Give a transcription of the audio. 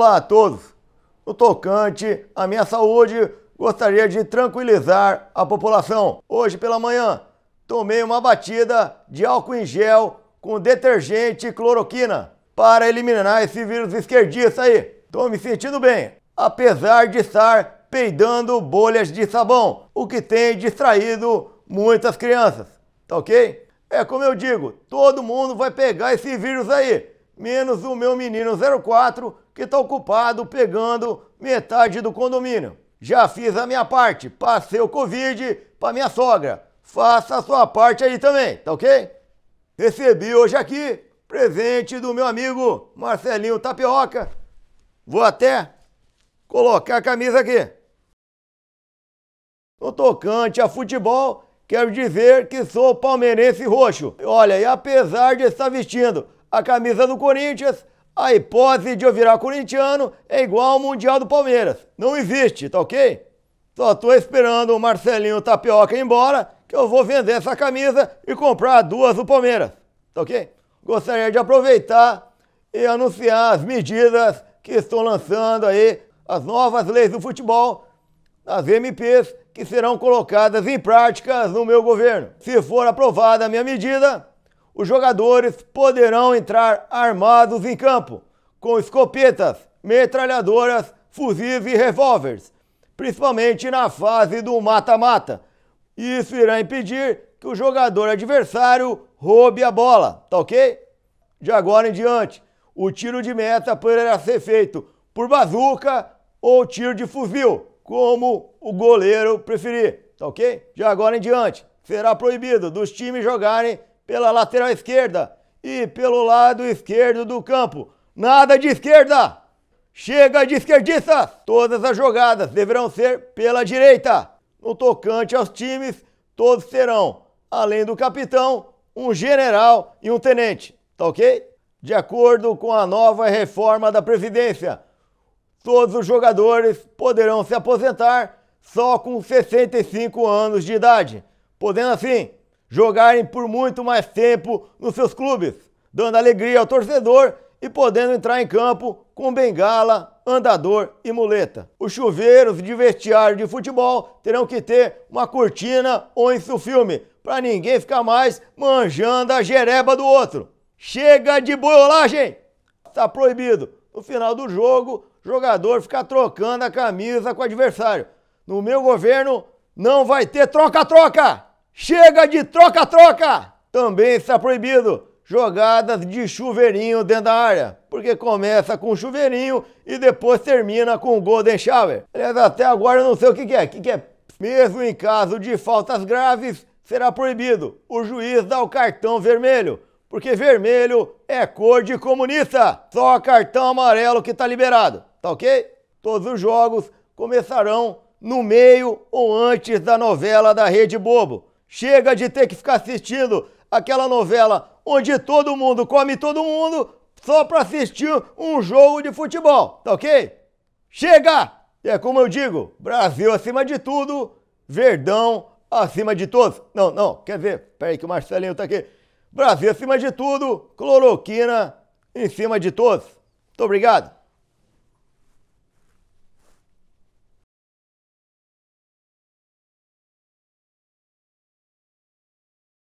Olá a todos! No tocante à minha saúde, gostaria de tranquilizar a população. Hoje pela manhã, tomei uma batida de álcool em gel com detergente e cloroquina para eliminar esse vírus esquerdista aí. Estou me sentindo bem, apesar de estar peidando bolhas de sabão, o que tem distraído muitas crianças, tá ok? É como eu digo, todo mundo vai pegar esse vírus aí menos o meu menino 04, que está ocupado pegando metade do condomínio. Já fiz a minha parte, passei o Covid para minha sogra. Faça a sua parte aí também, tá ok? Recebi hoje aqui presente do meu amigo Marcelinho Tapioca. Vou até colocar a camisa aqui. No tocante a futebol, quero dizer que sou palmeirense roxo. Olha, e apesar de estar vestindo a camisa do Corinthians, a hipótese de eu virar corintiano é igual ao Mundial do Palmeiras. Não existe, tá ok? Só tô esperando o Marcelinho Tapioca ir embora, que eu vou vender essa camisa e comprar duas do Palmeiras, tá ok? Gostaria de aproveitar e anunciar as medidas que estou lançando aí, as novas leis do futebol, as MPs que serão colocadas em práticas no meu governo. Se for aprovada a minha medida, os jogadores poderão entrar armados em campo, com escopetas, metralhadoras, fuzis e revólveres, principalmente na fase do mata-mata. Isso irá impedir que o jogador adversário roube a bola, tá ok? De agora em diante, o tiro de meta poderá ser feito por bazuca ou tiro de fuzil, como o goleiro preferir, tá ok? De agora em diante, será proibido dos times jogarem pela lateral esquerda e pelo lado esquerdo do campo. Nada de esquerda! Chega de esquerdistas! Todas as jogadas deverão ser pela direita. No tocante aos times, todos terão, além do capitão, um general e um tenente, tá ok? De acordo com a nova reforma da presidência todos os jogadores poderão se aposentar só com 65 anos de idade, podendo assim jogarem por muito mais tempo nos seus clubes, dando alegria ao torcedor e podendo entrar em campo com bengala, andador e muleta. Os chuveiros de vestiário de futebol terão que ter uma cortina ou isso filme, para ninguém ficar mais manjando a jereba do outro. Chega de boiolagem! Está proibido, no final do jogo, jogador ficar trocando a camisa com o adversário. No meu governo, não vai ter troca-troca! Chega de troca-troca! Também está proibido jogadas de chuveirinho dentro da área, porque começa com chuveirinho e depois termina com o Golden Shower. Aliás, até agora eu não sei o que, que é. O que, que é? Mesmo em caso de faltas graves, será proibido. O juiz dá o cartão vermelho, porque vermelho é cor de comunista. Só cartão amarelo que está liberado, tá ok? Todos os jogos começarão no meio ou antes da novela da Rede Bobo. Chega de ter que ficar assistindo aquela novela onde todo mundo come todo mundo só para assistir um jogo de futebol, tá ok? Chega! É como eu digo, Brasil acima de tudo, Verdão acima de todos. Não, não, quer ver? Peraí que o Marcelinho tá aqui. Brasil acima de tudo, cloroquina em cima de todos. Muito obrigado.